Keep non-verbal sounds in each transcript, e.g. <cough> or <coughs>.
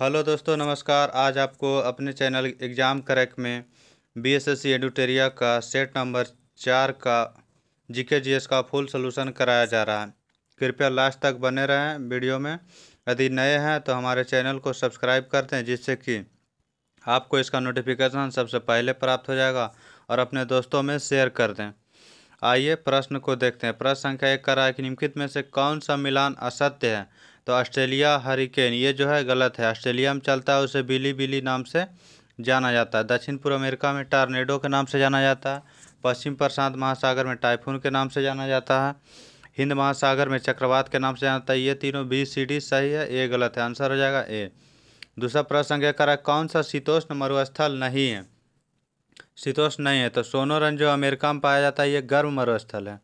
hello दोस्तों नमस्कार आज आपको अपने चैनल एग्ज़ाम करेक्ट में B S S C Eduteria का सेट नंबर चार का जीके जीएस का फुल सोल्यूशन कराया जा रहा है कृपया लास्ट तक बने रहें वीडियो में यदि नए हैं तो हमारे चैनल को सब्सक्राइब कर दें जिससे कि आपको इसका नोटिफिकेशन सबसे पहले प्राप्त हो जाएगा और अपने दोस्तों में शेयर कर दें आइए प्रश्न को देखते हैं प्रश्न संख्या एक रहा है कि निम्नलिखित में से कौन सा मिलान असत्य है तो ऑस्ट्रेलिया हरिकेन ये जो है गलत है ऑस्ट्रेलिया में चलता है उसे बिली बिली नाम से जाना जाता है दक्षिण पूर्व अमेरिका में टार्नेडो के नाम से जाना जाता है पश्चिम प्रशांत महासागर में टाइफून के नाम से जाना जाता है हिंद महासागर में चक्रवात के नाम से जाना जाता है ये तीनों बी सी डी सही है ए गलत है आंसर हो जाएगा ए दूसरा प्रश्न क्या करा कौन सा शीतोष्ण मरुस्थल नहीं है शीतोष्ण नहीं है तो सोनोरन जो अमेरिका में पाया जाता है ये गर्म मरुस्थल है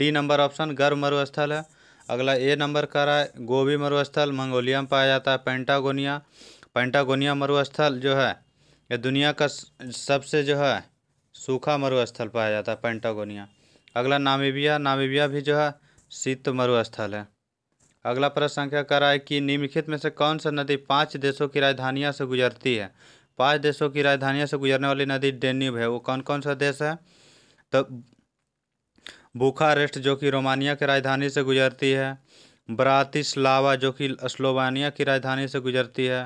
डी नंबर ऑप्शन गर्म मरुस्थल है अगला ए नंबर का रहा है गोभी मरुस्थल मंगोलिया में पाया जाता है पेंटागोनिया पेंटागोनिया मरुस्थल जो है यह दुनिया का सबसे जो है सूखा मरुस्थल पाया जाता है पेंटागोनिया अगला नामीबिया नामीबिया भी जो है शीत मरुस्थल है अगला प्रश्न संख्या कह रहा है कि निम्नलिखित में से कौन सा नदी पाँच देशों की राजधानियाँ से गुजरती है पाँच देशों की राजधानियों से गुजरने वाली नदी डेन्यूब है वो कौन कौन सा देश है तो बुखारेस्ट जो कि रोमानिया की राजधानी से गुजरती है ब्रातिस्लावा जो कि स्लोवानिया की राजधानी से गुजरती है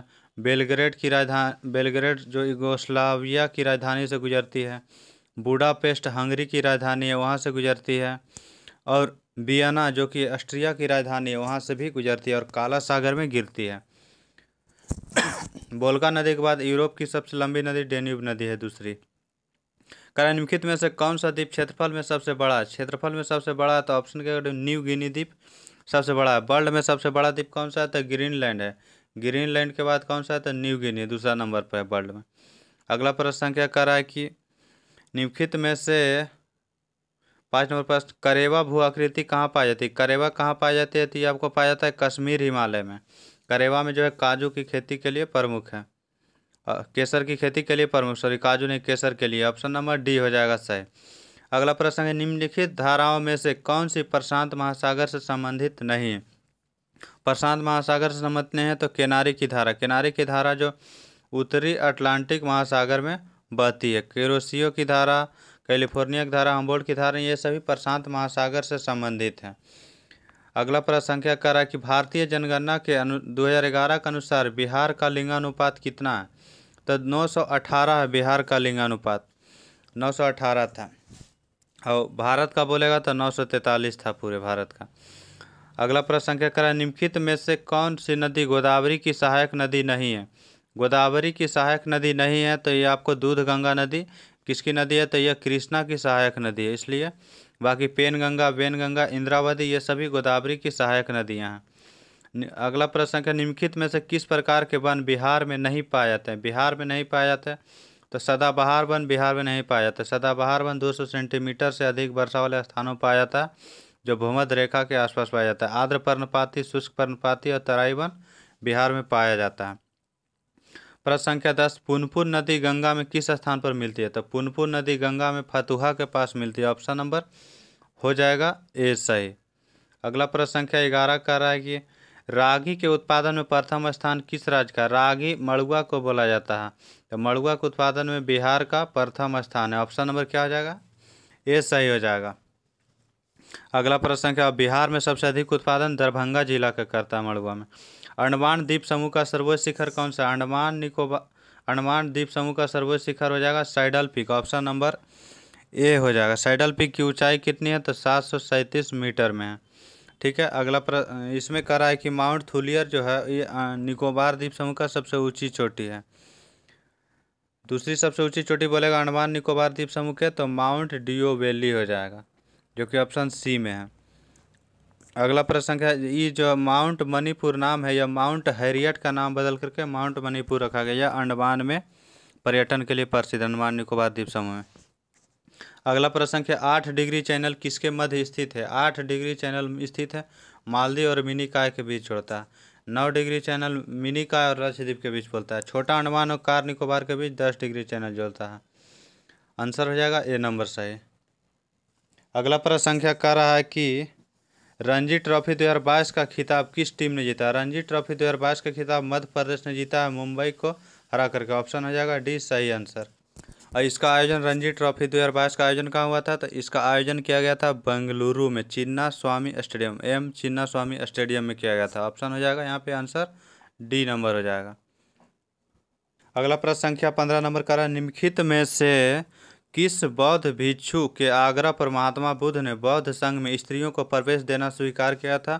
बेलग्रेड की राजधानी बेलग्रेड जो इगोस्लाविया की राजधानी से गुजरती है बूडापेस्ट हंगरी की राजधानी है वहाँ से गुजरती है और बियना जो कि ऑस्ट्रिया की राजधानी है वहाँ से भी गुजरती है और काला सागर में गिरती है बोलका नदी के बाद यूरोप की सबसे लंबी नदी डेन्यूब नदी है दूसरी निम्नलिखित में से कौन सा द्वीप क्षेत्रफल में सबसे बड़ा है क्षेत्रफल में सबसे बड़ा है तो ऑप्शन के न्यू गिनी द्वीप सबसे बड़ा है वर्ल्ड में सबसे बड़ा द्वीप कौन सा है तो ग्रीनलैंड है ग्रीनलैंड के बाद कौन सा है तो न्यू गिनी दूसरा नंबर पर है वर्ल्ड में अगला प्रश्न क्या कर रहा है कि निम्नलिखित में से पाँच नंबर प्रश्न करेवा भू आकृति कहाँ पाई जाती है करेवा कहाँ पाई जाती है तो ये आपको पाया जाता है कश्मीर हिमालय में करेवा में जो है काजू की खेती के लिए प्रमुख है केसर की खेती के लिए प्रमुख सॉरी काजू ने केसर के लिए ऑप्शन नंबर डी हो जाएगा सही अगला प्रश्न है निम्नलिखित धाराओं में से कौन सी प्रशांत महासागर से संबंधित नहीं प्रशांत महासागर से संबंधित नहीं है तो किनारे की धारा किनारे की धारा जो उत्तरी अटलांटिक महासागर में बहती है केरोसियो की धारा कैलिफोर्निया की धारा हम्बोल्ट की धारा ये सभी प्रशांत महासागर से संबंधित हैं अगला प्रश्न क्या कह रहा है कि भारतीय जनगणना के अनु ग्यारह के अनुसार बिहार का लिंगानुपात कितना है तो 918 है बिहार का लिंगानुपात 918 था और भारत का बोलेगा तो 943 था पूरे भारत का अगला प्रश्न क्या करा निम्नलिखित में से कौन सी नदी गोदावरी की सहायक नदी नहीं है गोदावरी की सहायक नदी नहीं है तो ये आपको दूध गंगा नदी किसकी नदी है तो यह कृष्णा की सहायक नदी है इसलिए बाकी पेन गंगा वेन गंगा इंद्रावती ये सभी गोदावरी की सहायक नदियाँ हैं अगला प्रश्न है निम्नलिखित में से किस प्रकार के वन बिहार में नहीं पाए जाते हैं बिहार में नहीं पाए जाते तो सदाबहार वन बिहार में नहीं पाया जाता सदाबहार वन 200 सेंटीमीटर से अधिक वर्षा वाले स्थानों पर आ जाता है जो भूमध्य रेखा के आसपास पाया जाता है आर्द्र पर्णपाती शुष्क पर्णपाती और तराई वन बिहार में पाया जाता है प्रश्न संख्या दस पुनपुन नदी गंगा में किस स्थान पर मिलती है तो पुनपुन नदी गंगा में फतुहा के पास मिलती है ऑप्शन नंबर हो जाएगा ए सही अगला प्रश्न संख्या ग्यारह कह रहा है कि रागी के उत्पादन में प्रथम स्थान किस राज्य का रागी मड़ुआ को बोला जाता है तो मड़ुआ के उत्पादन में बिहार का प्रथम स्थान है ऑप्शन नंबर क्या हो जाएगा ये सही हो जाएगा अगला प्रश्न क्या बिहार में सबसे अधिक उत्पादन दरभंगा जिला का करता है मड़ुआ में अंडमान द्वीप समूह का सर्वोच्च शिखर कौन सा अंडमान निकोबार अंडमान द्वीप समूह का सर्वोच्च शिखर हो जाएगा saddle peak option number A हो जाएगा साइडल पिक की ऊंचाई कितनी है तो सात मीटर में है ठीक है अगला प्र इसमें कह रहा है कि माउंट थुलियर जो है ये निकोबार द्वीप समूह का सबसे ऊंची चोटी है दूसरी सबसे ऊंची चोटी बोलेगा अंडमान निकोबार द्वीप समूह के तो माउंट डियो वैली हो जाएगा जो कि ऑप्शन सी में है अगला प्रश्न है ये जो माउंट मणिपुर नाम है यह माउंट हैरियट का नाम बदल करके माउंट मणिपुर रखा गया यह अंडमान में पर्यटन के लिए प्रसिद्ध अंडमान निकोबार द्वीप समूह में अगला प्रश्न है आठ डिग्री चैनल किसके मध्य स्थित है आठ डिग्री चैनल स्थित है मालदीव और मिनीकाय के बीच जोड़ता है नौ डिग्री चैनल मिनीकाय और लक्षद्वीप के बीच बोलता है छोटा अंडमान और कार निकोबार के बीच दस डिग्री चैनल जोड़ता है आंसर हो जाएगा ए नंबर सही अगला प्रश्न संख्या कह रहा है कि रणजी ट्रॉफी 2022 का खिताब किस टीम ने जीता रणजी ट्रॉफी 2022 का खिताब मध्य प्रदेश ने जीता है मुंबई को हरा करके ऑप्शन हो जाएगा डी सही आंसर और इसका आयोजन रणजी ट्रॉफी 2022 का आयोजन कहाँ हुआ था तो इसका आयोजन किया गया था बेंगलुरु में Chinnaswamy stadium M Chinnaswamy stadium में किया गया था ऑप्शन हो जाएगा यहाँ पे आंसर डी नंबर हो जाएगा अगला प्रश्न संख्या पंद्रह नंबर का निम्नलिखित में से किस बौद्ध भिक्षु के आगरा पर महात्मा बुद्ध ने बौद्ध संघ में स्त्रियों को प्रवेश देना स्वीकार किया था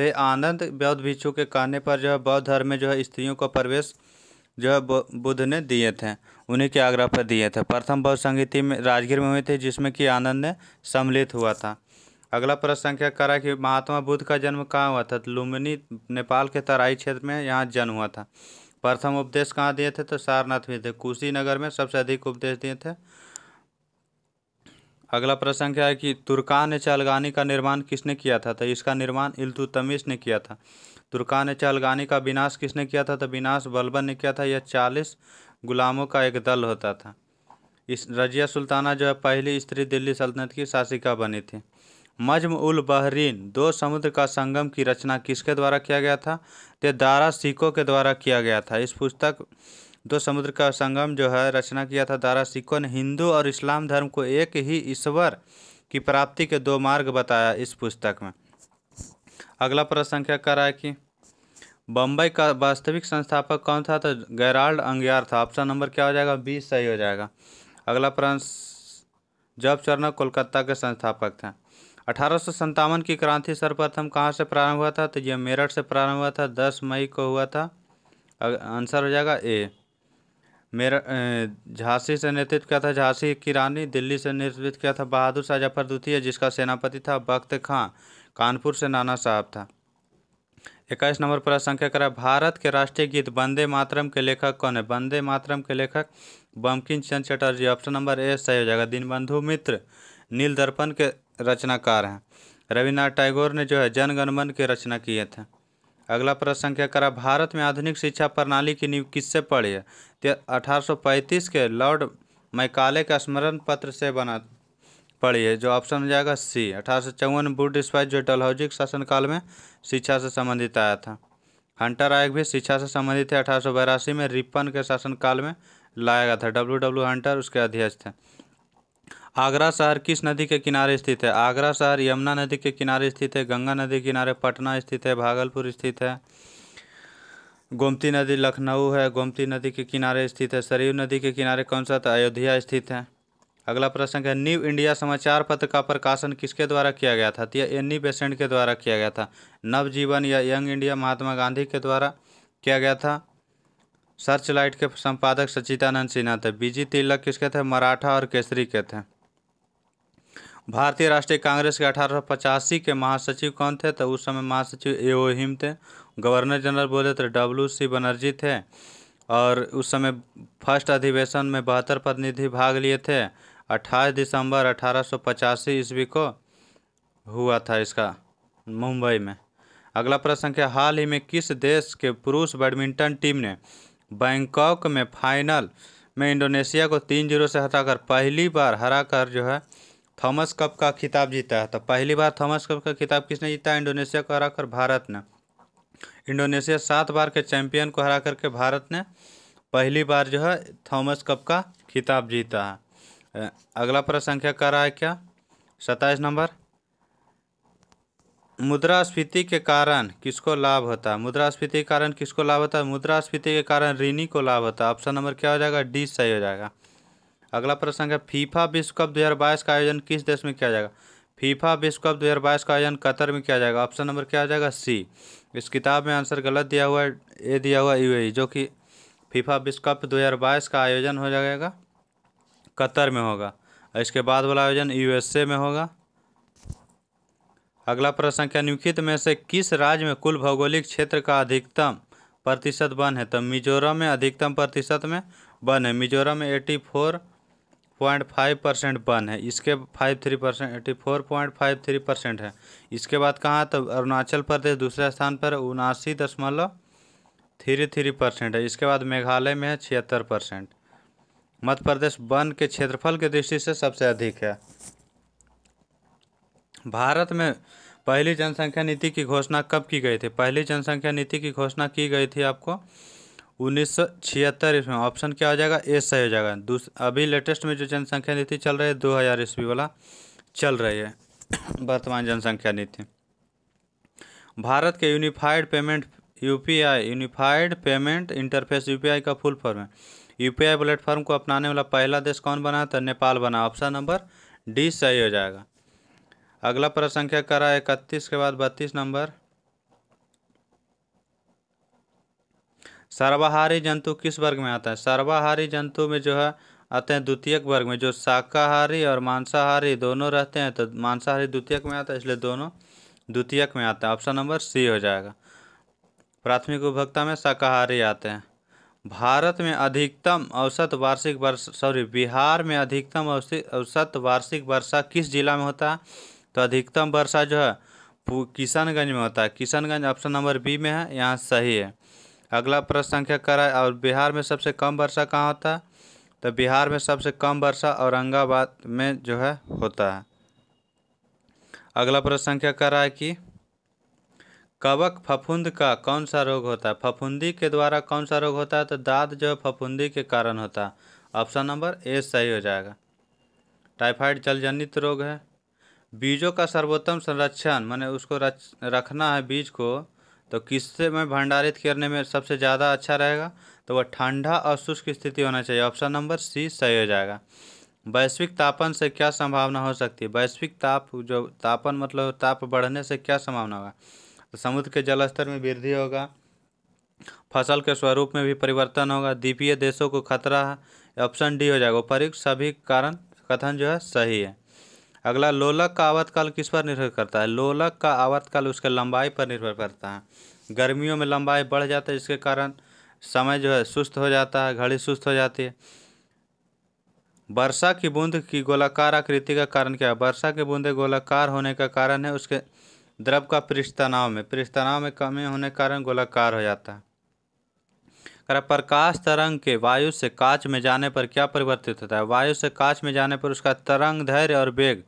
तो आनंद बौद्ध भिक्षु के कहने पर जो है बौद्ध धर्म में जो है स्त्रियों को प्रवेश जो है बुद्ध ने दिए थे उन्हीं के आग्रह पर दिए थे प्रथम बौद्ध संगीति में राजगीर में हुई थी जिसमें कि आनंद ने सम्मिलित हुआ था अगला प्रश्न संख्या करा कि महात्मा बुद्ध का जन्म कहाँ हुआ था तो लुम्बिनी नेपाल के तराई क्षेत्र में यहाँ जन्म हुआ था प्रथम उपदेश कहाँ दिए थे तो सारनाथ में थे कुशीनगर में सबसे अधिक उपदेश दिए थे अगला प्रश्न क्या है कि तुर्कान चलगानी चालगानी का निर्माण किसने किया था तो इसका निर्माण इल्तुतमिश ने किया था तुर्कान ने चहलगानी का विनाश किसने किया था तो विनाश बलबन ने किया था यह चालीस गुलामों का एक दल होता था इस रजिया सुल्ताना जो है पहली स्त्री दिल्ली सल्तनत की शासिका बनी थी मजम उल बहरीन दो समुद्र का संगम की रचना किसके द्वारा किया गया था तो दारा सिको के द्वारा किया गया था इस पुस्तक दो समुद्र का संगम जो है रचना किया था दारा सिको ने हिंदू और इस्लाम धर्म को एक ही ईश्वर की प्राप्ति के दो मार्ग बताया इस पुस्तक में अगला प्रश्न संख्या कर रहा है कि बम्बई का वास्तविक संस्थापक कौन था तो गैराल्ड अंग्यार था ऑप्शन नंबर क्या हो जाएगा बी सही हो जाएगा अगला प्रश्न जब चरण कोलकाता के संस्थापक थे अठारह की क्रांति सर्वप्रथम कहाँ से प्रारंभ हुआ था तो यह मेरठ से प्रारंभ हुआ था दस मई को हुआ था आंसर हो जाएगा ए मेरा झांसी से नेतृत्व किया था झांसी की रानी दिल्ली से नेतृत्व किया था बहादुर शाह जफर द्वितीय जिसका सेनापति था बख्त खां कानपुर से नाना साहब था इक्कीस नंबर पर संख्या करा भारत के राष्ट्रीय गीत वंदे मातरम के लेखक कौन है वंदे मातरम के लेखक Bankim Chandra Chatterjee option number A सही हो जाएगा दीनबंधु मित्र नील दर्पण के रचनाकार हैं रविनाथ टैगोर ने जो है जनगणमन की रचना किए थे अगला प्रश्न संख्या करा भारत में आधुनिक शिक्षा प्रणाली की नींव किससे पड़ी है अठारह के लॉर्ड मैकाले का स्मरण पत्र से बना पढ़िए जो ऑप्शन हो जाएगा सी अठारह सौ चौवन बुड स्पाइस जो डलहौजी के शासनकाल में शिक्षा से संबंधित आया था हंटर आयोग भी शिक्षा से संबंधित है अठारह में रिपन के शासनकाल में लाया गया था डब्ल्यू डब्ल्यू हंटर उसके अध्यक्ष थे आगरा शहर किस नदी के किनारे स्थित है आगरा शहर यमुना नदी के किनारे स्थित है गंगा नदी के किनारे पटना स्थित है भागलपुर स्थित है गोमती नदी लखनऊ है गोमती नदी के किनारे स्थित है सरयू नदी के किनारे कौन सा था अयोध्या स्थित है अगला प्रश्न है न्यू इंडिया समाचार पत्र का प्रकाशन किसके द्वारा किया गया था यह एनी बेसेंट के द्वारा किया गया था नवजीवन या यंग इंडिया महात्मा गांधी के द्वारा किया गया था सर्च लाइट के संपादक सचिदानंद सिन्हा थे बीजी तिलक किसके थे मराठा और केसरी के थे भारतीय राष्ट्रीय कांग्रेस के अठारह के महासचिव कौन थे तो उस समय महासचिव एओहिम थे गवर्नर जनरल बोले थे डब्ल्यू सी बनर्जी थे और उस समय फर्स्ट अधिवेशन में बहत्तर प्रतिनिधि भाग लिए थे अट्ठाईस दिसंबर अठारह सौ पचासी ईस्वी को हुआ था इसका मुंबई में अगला प्रश्न क्या हाल ही में किस देश के पुरुष बैडमिंटन टीम ने बैंकॉक में फाइनल में इंडोनेशिया को तीन जीरो से हटाकर पहली बार हरा कर जो है थॉमस कप का खिताब जीता है तो पहली बार थॉमस कप का खिताब किसने जीता है इंडोनेशिया को हरा कर भारत ने इंडोनेशिया सात बार के चैंपियन को हरा करके भारत ने पहली बार जो है थॉमस कप का खिताब जीता है अगला प्रश्न संख्या कह रहा है क्या सत्ताईस नंबर मुद्रास्फीति के कारण किसको लाभ होता है मुद्रास्फीति के कारण किसको लाभ होता है मुद्रास्फीति के कारण ऋणी को लाभ होता है ऑप्शन नंबर क्या हो जाएगा डी सही हो जाएगा अगला प्रश्न है फीफा विश्व कप दो का आयोजन किस देश में किया जाएगा फीफा विश्व कप दो का आयोजन कतर में किया जाएगा ऑप्शन नंबर क्या हो जाएगा सी इस किताब में आंसर गलत दिया हुआ है ए दिया हुआ यू जो कि फीफा विश्व कप दो का आयोजन हो जाएगा कतर में होगा इसके बाद वाला आयोजन यूएसए में होगा अगला प्रश्न क्या निम्नलिखित में से किस राज्य में कुल भौगोलिक क्षेत्र का अधिकतम प्रतिशत वन है तो मिजोरम में अधिकतम प्रतिशत में वन है मिजोरम में eighty four point five percent वन है इसके five three percent eighty four point five three percent है इसके बाद कहाँ तो अरुणाचल प्रदेश दूसरे स्थान पर उनासी दशमलव थ्री थ्री परसेंट है इसके बाद मेघालय में है छिहत्तर परसेंट मध्य प्रदेश वन के क्षेत्रफल की दृष्टि से सबसे अधिक है भारत में पहली जनसंख्या नीति की घोषणा कब की गई थी पहली जनसंख्या नीति की घोषणा की गई थी आपको उन्नीस सौ छिहत्तर ईस्वी में ऑप्शन क्या हो जाएगा ए सही हो जाएगा अभी लेटेस्ट में जो जनसंख्या नीति चल रही है दो हज़ार ईस्वी वाला चल रही है वर्तमान जनसंख्या नीति भारत के unified payment UPI unified payment interface UPI का फुल फॉर्म है यूपीआई प्लेटफॉर्म को अपनाने वाला पहला देश कौन बना तो नेपाल बना ऑप्शन नंबर डी सही हो जाएगा अगला प्रश्न संख्या है इकतीस के बाद बत्तीस नंबर सर्वाहारी जंतु किस वर्ग में आता है सर्वाहारी जंतु में जो है आते हैं द्वितीयक वर्ग में जो शाकाहारी और मांसाहारी दोनों रहते हैं तो मांसाहारी द्वितीयक में आता है इसलिए दोनों द्वितीयक में आता है ऑप्शन नंबर सी हो जाएगा प्राथमिक उपभोक्ता में शाकाहारी आते हैं भारत में अधिकतम औसत वार्षिक वर्षा सॉरी बिहार में अधिकतम औसत वार्षिक वर्षा किस जिला में होता है तो अधिकतम वर्षा जो है किशनगंज में होता है किशनगंज ऑप्शन नंबर बी में है यहाँ सही है अगला प्रश्न संख्या है और बिहार में सबसे कम वर्षा कहाँ होता है तो बिहार में सबसे कम वर्षा औरंगाबाद में जो है होता है अगला प्रश्न संख्या रहा है कि कवक फफूंद का कौन सा रोग होता है फफूंदी के द्वारा कौन सा रोग होता है तो दाद जो है फफूंदी के कारण होता है ऑप्शन नंबर ए सही हो जाएगा टाइफाइड जलजनित रोग है बीजों का सर्वोत्तम संरक्षण मैंने उसको रच रखना है बीज को तो किससे में भंडारित करने में सबसे ज़्यादा अच्छा रहेगा तो वह ठंडा और शुष्क स्थिति होना चाहिए ऑप्शन नंबर सी सही हो जाएगा वैश्विक तापन से क्या संभावना हो सकती है वैश्विक ताप जो तापन मतलब ताप बढ़ने से क्या संभावना होगा तो समुद्र के जलस्तर में वृद्धि होगा फसल के स्वरूप में भी परिवर्तन होगा द्वीपीय देशों को खतरा ऑप्शन डी हो जाएगा उपरुक्त सभी कारण कथन जो है सही है अगला लोलक का आवर्तकाल किस पर निर्भर करता है लोलक का आवर्तकाल उसके लंबाई पर निर्भर करता है गर्मियों में लंबाई बढ़ जाता है इसके कारण समय जो है सुस्त हो जाता है घड़ी सुस्त हो जाती है वर्षा की बूंद की गोलाकार आकृति का कारण क्या है वर्षा की बूंदें गोलाकार होने का कारण है उसके द्रव का तनाव में तनाव में कमी होने के कारण गोलाकार हो जाता है अगर प्रकाश तरंग के वायु से कांच में जाने पर क्या परिवर्तित होता है वायु से कांच में जाने पर उसका तरंग धैर्य और वेग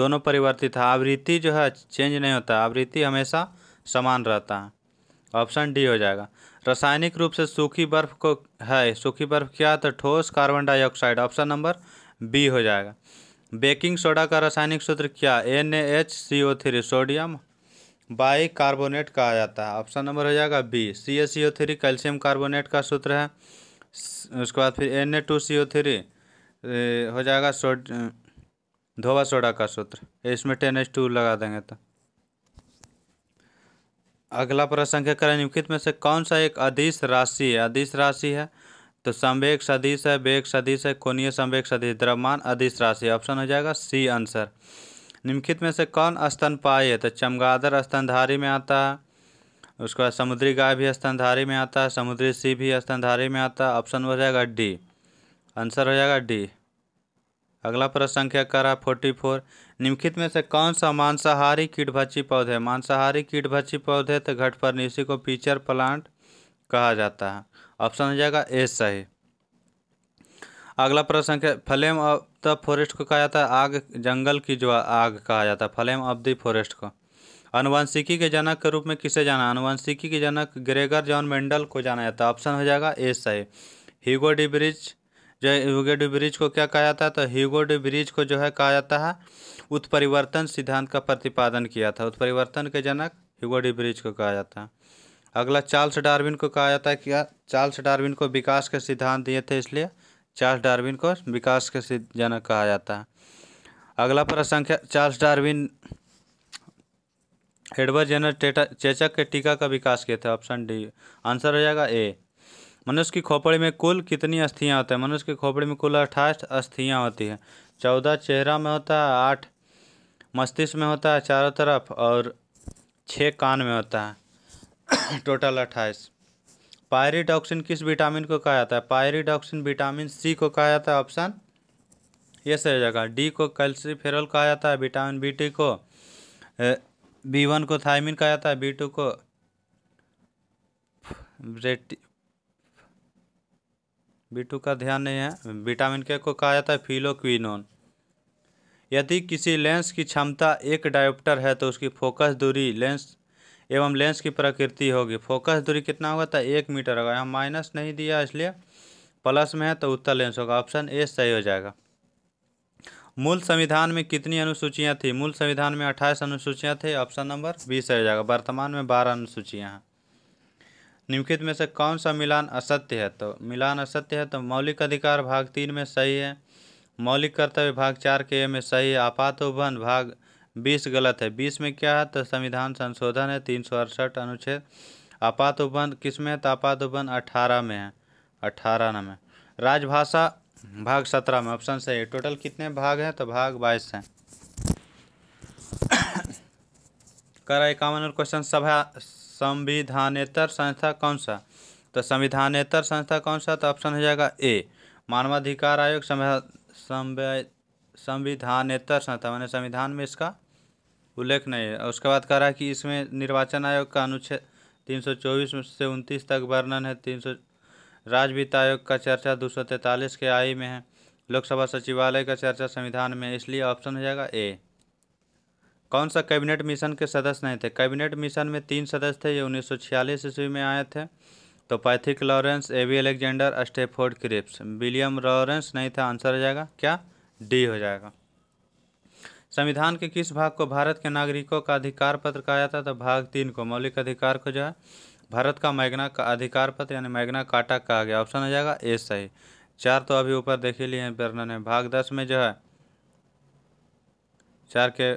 दोनों परिवर्तित है आवृत्ति जो है चेंज नहीं होता आवृत्ति हमेशा समान रहता है ऑप्शन डी हो जाएगा रासायनिक रूप से सूखी बर्फ को है सूखी बर्फ क्या तो ठोस carbon dioxide option number B हो जाएगा बेकिंग सोडा का रासायनिक सूत्र क्या N H C O three sodium bicarbonate कहा जाता है ऑप्शन नंबर हो जाएगा B C A C O three calcium carbonate का सूत्र है उसके बाद फिर N A two C O three हो जाएगा सोड धोवा सोडा का सूत्र इसमें टेन एच टू लगा देंगे तो अगला प्रश्न क्या करें निम्नलिखित में से कौन सा एक अधिस राशि है अधिस राशि है तो संवेग सदिश है वेग सदिश है कोणीय संवेग सदिश द्रव्यमान अधिस राशि ऑप्शन हो जाएगा सी आंसर निम्नलिखित में से कौन स्तनपायी है तो चमगादड़ स्तनधारी में आता है उसके बाद समुद्री गाय भी स्तनधारी में आता है समुद्री सी भी स्तनधारी में आता है ऑप्शन हो जाएगा डी आंसर हो जाएगा डी अगला प्रश्न संख्या कर रहा है फोर्टी फोर निम्नलिखित में से कौन सा मांसाहारी कीटभक्षी पौधे मांसाहारी कीटभक्षी पौधे तो घट पर निशी को पीचर प्लांट कहा जाता है ऑप्शन हो जाएगा ए सही अगला प्रश्न है फ्लेम ऑफ द फॉरेस्ट को कहा जाता है आग जंगल की जो आग कहा जाता है फ्लेम ऑफ द फॉरेस्ट को अनुवंशिकी के जनक के रूप में किसे जाना अनुवंशिकी के जनक ग्रेगर जॉन मेंडल को जाना जाता है ऑप्शन हो जाएगा ए सही हीगो ब्रिज जो हीगो ब्रिज को क्या कहा जाता है तो हीगो ब्रिज को जो है कहा जाता है उत्परिवर्तन सिद्धांत का प्रतिपादन किया था उत्परिवर्तन के जनक हीगो ब्रिज को कहा जाता है अगला चार्ल्स डार्विन को कहा जाता है क्या चार्ल्स डार्विन को विकास के सिद्धांत दिए थे इसलिए चार्ल्स डार्विन को विकास के जनक कहा जाता है अगला प्रसंख्या चार्ल्स डार्विन एडवर्ड टेटा चेचक के टीका का विकास किए थे ऑप्शन डी आंसर हो जाएगा ए मनुष्य की खोपड़ी में कुल कितनी अस्थियाँ होती हैं मनुष्य की खोपड़ी में कुल अट्ठाईस अस्थियाँ होती हैं चौदह चेहरा में होता है आठ मस्तिष्क में होता है चारों तरफ और छः कान में होता है टोटल <coughs> अट्ठाईस पायरीडॉक्सिन किस विटामिन को कहा जाता है पायरीडॉक्सिन विटामिन सी को कहा जाता है ऑप्शन ये सही जगह डी को कैल्सीफेरल कहा जाता है विटामिन बी टी को बी वन को थायमिन कहा जाता है बी टू को बी टू का ध्यान नहीं है विटामिन के को कहा जाता है फिलोक्विनोन यदि किसी लेंस की क्षमता एक डायोप्टर है तो उसकी फोकस दूरी लेंस एवं लेंस की प्रकृति होगी फोकस दूरी कितना होगा तो एक मीटर होगा यहाँ माइनस नहीं दिया इसलिए प्लस में है तो उत्तर लेंस होगा ऑप्शन ए सही हो जाएगा मूल संविधान में कितनी अनुसूचियाँ थी मूल संविधान में अट्ठाईस अनुसूचियाँ थे ऑप्शन नंबर बीस सही हो जाएगा वर्तमान में बारह अनुसूचियाँ हैं निम्नलिखित में से कौन सा मिलान असत्य है तो मिलान असत्य है तो मौलिक अधिकार भाग तीन में सही है मौलिक कर्तव्य भाग चार के में सही है आपात उपबंध भाग बीस गलत है बीस में क्या है तो संविधान संशोधन है तीन सौ अड़सठ अनुच्छेद आपात उपबंध किस में है तो आपात उपबंध अठारह में है अठारह में राजभाषा भाग सत्रह में ऑप्शन सही है टोटल कितने भाग हैं तो भाग बाईस हैं करा इक्यावन क्वेश्चन सभा संविधानेतर संस्था कौन सा तो संविधानेतर संस्था कौन सा तो ऑप्शन हो जाएगा ए मानवाधिकार आयोग संविधानेतर संस्था मैंने संविधान में इसका उल्लेख नहीं है उसके बाद कह रहा है कि इसमें निर्वाचन आयोग का अनुच्छेद तीन सौ चौबीस से उनतीस तक वर्णन है तीन सौ राज्य वित्त आयोग का चर्चा दो सौ तैंतालीस के आई में है लोकसभा सचिवालय का चर्चा संविधान में इसलिए ऑप्शन हो जाएगा ए कौन सा कैबिनेट मिशन के सदस्य नहीं थे कैबिनेट मिशन में तीन सदस्य थे ये उन्नीस सौ छियालीस ईस्वी में आए थे तो Pethick Lawrence A B Alexander Stafford Cripps William Lawrence नहीं था आंसर हो जाएगा क्या डी हो जाएगा संविधान के किस भाग को भारत के नागरिकों का अधिकार पत्र कहा जाता है तो भाग तीन को मौलिक अधिकार को जो है भारत का मैगना का अधिकार पत्र यानी मैगना काटा कहा गया ऑप्शन आ जाएगा ए सही चार तो अभी ऊपर देख ही लिए वर्णन है भाग दस में जो है चार के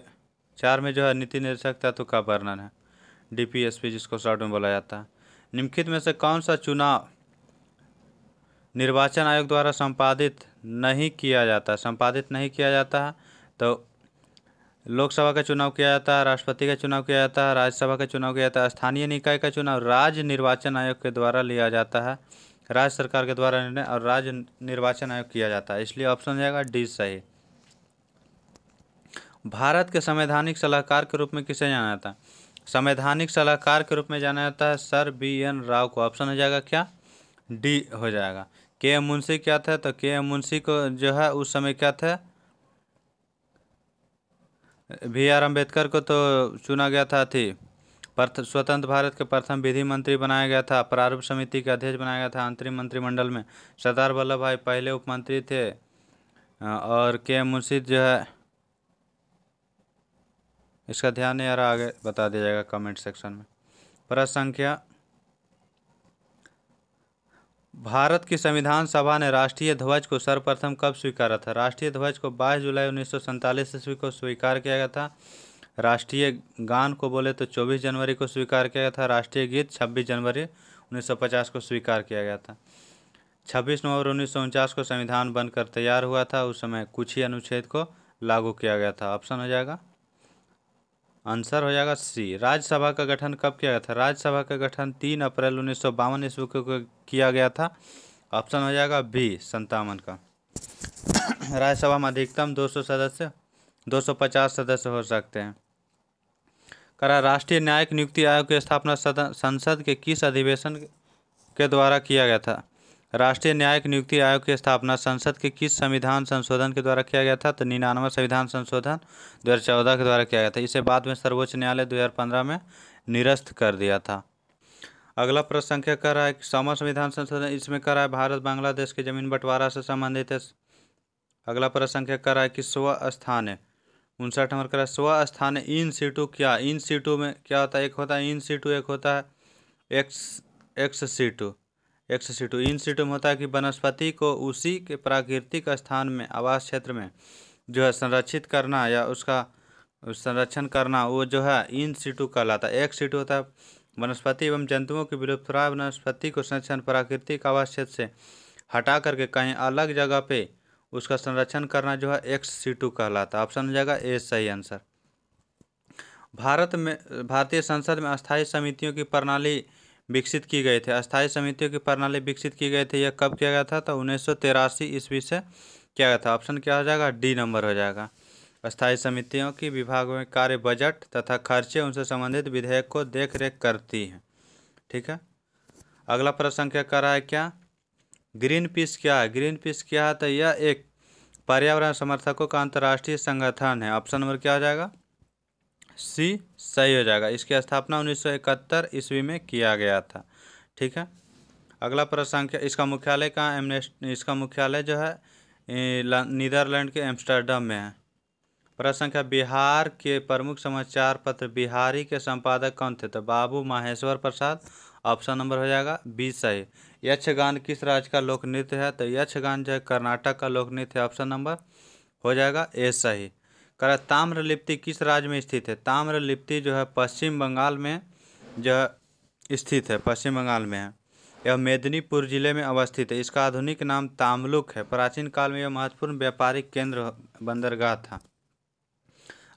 चार में जो है नीति निर्देशक तत्व का वर्णन है डीपीएसपी जिसको शॉर्ट में बोला जाता है निम्नलिखित में से कौन सा चुनाव निर्वाचन आयोग द्वारा संपादित नहीं किया जाता संपादित नहीं किया जाता है तो लोकसभा का चुनाव किया जाता है राष्ट्रपति का चुनाव किया जाता है राज्यसभा का चुनाव किया जाता है स्थानीय निकाय का चुनाव राज्य निर्वाचन आयोग के द्वारा लिया जाता है राज्य सरकार के द्वारा निर्णय और राज्य निर्वाचन आयोग किया जाता है इसलिए ऑप्शन जाएगा डी सही भारत के संवैधानिक सलाहकार के रूप में किसे जाना जाता है संवैधानिक सलाहकार के रूप में जाना जाता है सर बी एन राव को ऑप्शन हो जाएगा क्या डी हो जाएगा के एम मुंशी क्या था तो के एम मुंशी को जो है उस समय क्या था बी आर अम्बेडकर को तो चुना गया था थी स्वतंत्र भारत के प्रथम विधि मंत्री बनाया गया था प्रारूप समिति के अध्यक्ष बनाया गया था अंतरिम मंत्रिमंडल में सरदार वल्लभ भाई पहले उप मंत्री थे और के मुंशी जो है इसका ध्यान नहीं आ रहा आगे बता दिया जाएगा कमेंट सेक्शन में प्रश्न संख्या भारत की संविधान सभा ने राष्ट्रीय ध्वज को सर्वप्रथम कब स्वीकारा था राष्ट्रीय ध्वज को 22 जुलाई उन्नीस सौ ईस्वी को स्वीकार किया गया था राष्ट्रीय गान को बोले तो 24 जनवरी को स्वीकार किया गया था राष्ट्रीय गीत 26 जनवरी 1950 को स्वीकार किया गया था 26 नवंबर उन्नीस को संविधान बनकर तैयार हुआ था उस समय कुछ ही अनुच्छेद को लागू किया गया था ऑप्शन हो जाएगा आंसर हो जाएगा सी राज्यसभा का गठन कब किया गया था राज्यसभा का गठन तीन अप्रैल उन्नीस सौ बावन ईस्वी को किया गया था ऑप्शन हो जाएगा बी संतावन का <coughs> राज्यसभा में अधिकतम दो सौ सदस्य दो सौ पचास सदस्य हो सकते हैं करा राष्ट्रीय न्यायिक नियुक्ति आयोग की स्थापना संसद के किस अधिवेशन के द्वारा किया गया था राष्ट्रीय न्यायिक नियुक्ति आयोग की स्थापना संसद के किस संविधान संशोधन के द्वारा किया गया था तो निन्यानवे संविधान संशोधन 2014 के द्वारा किया गया था इसे बाद में सर्वोच्च न्यायालय 2015 में निरस्त कर दिया था अगला प्रश्न संख्या कर रहा है समा संविधान संशोधन इसमें कर रहा है भारत बांग्लादेश के जमीन बंटवारा से संबंधित है अगला प्रश्न संख्या कर रहा है कि स्व स्थान है उनसठ नंबर कर रहा है स्व स्थान इन सीटू क्या इन सीटू में क्या होता है एक होता है इन सीटू एक होता है ex ex situ ex situ in situ में होता है कि वनस्पति को उसी के प्राकृतिक स्थान में आवास क्षेत्र में जो है संरक्षित करना या उसका संरक्षण करना वो जो है इन सीटू कहलाता है एक सीटू होता है वनस्पति एवं जंतुओं की विलुप्तरा वनस्पति को संरक्षण प्राकृतिक आवास क्षेत्र से हटा करके कहीं अलग जगह पे उसका संरक्षण करना जो है एक्स सीटू कहलाता है ऑप्शन हो जाएगा ए सही आंसर भारत में भारतीय संसद में अस्थायी समितियों की प्रणाली विकसित किए गए थे अस्थायी समितियों की प्रणाली विकसित किए गए थे यह कब किया गया था तो उन्नीस ईस्वी से किया गया था ऑप्शन क्या हो जाएगा डी नंबर हो जाएगा स्थायी समितियों की विभाग में कार्य बजट तथा खर्चे उनसे संबंधित विधेयक को देख रेख करती है ठीक है अगला प्रश्न क्या कर रहा है क्या ग्रीन पीस क्या है ग्रीन पीस क्या है तो यह एक पर्यावरण समर्थकों का अंतर्राष्ट्रीय संगठन है ऑप्शन नंबर क्या हो जाएगा सी सही हो जाएगा इसकी स्थापना 1971 ईस्वी में किया गया था ठीक है अगला प्रश्न संख्या इसका मुख्यालय कहाँ एमनेस्ट इसका मुख्यालय जो है नीदरलैंड के एम्स्टर्डम में है प्रश्न संख्या बिहार के प्रमुख समाचार पत्र बिहारी के संपादक कौन थे तो बाबू माहेश्वर प्रसाद ऑप्शन नंबर हो जाएगा बी सही यक्षगान किस राज्य का लोक नृत्य है तो यक्षगान जो है कर्नाटक का लोक नृत्य ऑप्शन नंबर हो जाएगा ए सही है ताम्रलिप्ति किस राज्य में स्थित है ताम्रलिप्ति जो है पश्चिम बंगाल में जो स्थित है पश्चिम बंगाल में है यह मेदिनीपुर जिले में अवस्थित है इसका आधुनिक नाम तामलुक है प्राचीन काल में यह महत्वपूर्ण व्यापारिक केंद्र बंदरगाह था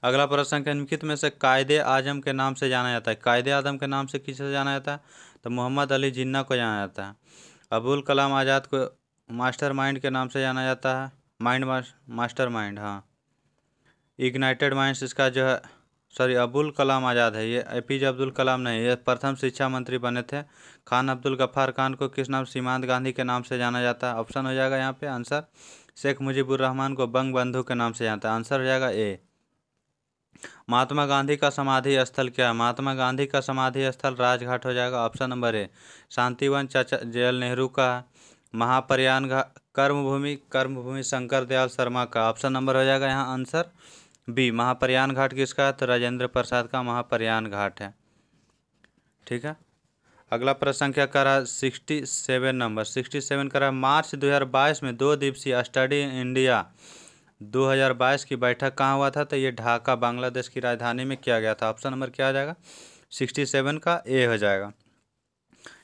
अगला प्रश्न के निम्नलिखित में से कायदे आजम के नाम से जाना जाता है कायदे आजम के नाम से किसे जाना जाता है तो मोहम्मद अली जिन्ना को जाना जाता है अबुल कलाम आज़ाद को मास्टर माइंड के नाम से जाना जाता है माइंड मास्टर माइंड हाँ इग्नाइटेड माइंड्स इसका जो है सॉरी अबुल कलाम आज़ाद है ये ए पी जे अब्दुल कलाम नहीं ये प्रथम शिक्षा मंत्री बने थे खान अब्दुल गफ्फार खान को किस नाम सीमांत गांधी के नाम से जाना जाता है ऑप्शन हो जाएगा यहाँ पे आंसर शेख मुजीबुर रहमान को बंग बंधु के नाम से जाना है आंसर हो जाएगा ए महात्मा गांधी का समाधि स्थल क्या है महात्मा गांधी का समाधि स्थल राजघाट हो जाएगा ऑप्शन नंबर ए शांतिवन चाचा जयल नेहरू का महाप्रयाण कर्मभूमि कर्मभूमि शंकर दयाल शर्मा का ऑप्शन नंबर हो जाएगा यहाँ आंसर बी महाप्रयाण घाट किसका है तो राजेंद्र प्रसाद का महाप्रयाण घाट है ठीक है अगला प्रश्न संख्या करा रहा sixty seven number sixty seven का रहा मार्च 2022 में दो दिवसीय स्टडी इंडिया 2022 की बैठक कहाँ हुआ था तो ये ढाका बांग्लादेश की राजधानी में किया गया था ऑप्शन नंबर क्या आ जाएगा सिक्सटी सेवन का ए हो जाएगा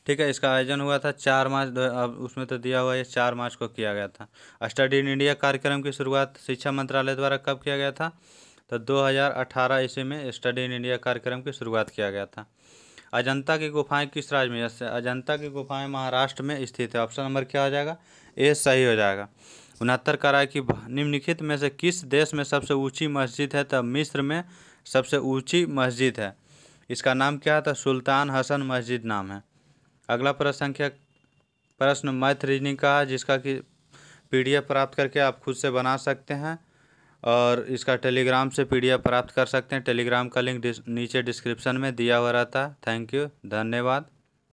ठीक है इसका आयोजन हुआ था चार मार्च अब उसमें तो दिया हुआ है चार मार्च को किया गया था स्टडी इन इंडिया कार्यक्रम की शुरुआत शिक्षा मंत्रालय द्वारा कब किया गया था तो 2018 ईस्वी में स्टडी इन इंडिया कार्यक्रम की शुरुआत किया गया था अजंता की गुफाएं किस राज्य में अजंता की गुफाएं महाराष्ट्र में स्थित है ऑप्शन नंबर क्या हो जाएगा ए सही हो जाएगा उनहत्तर कराई की निम्नलिखित में से किस देश में सबसे ऊंची मस्जिद है तो मिस्र में सबसे ऊंची मस्जिद है इसका नाम क्या है तो सुल्तान हसन मस्जिद नाम है अगला प्रश्न संख्या प्रश्न मैथ रीजनिंग का है जिसका कि पीडीएफ प्राप्त करके आप खुद से बना सकते हैं और इसका टेलीग्राम से पीडीएफ प्राप्त कर सकते हैं टेलीग्राम का लिंक डिस, नीचे डिस्क्रिप्शन में दिया हुआ रहता है थैंक यू धन्यवाद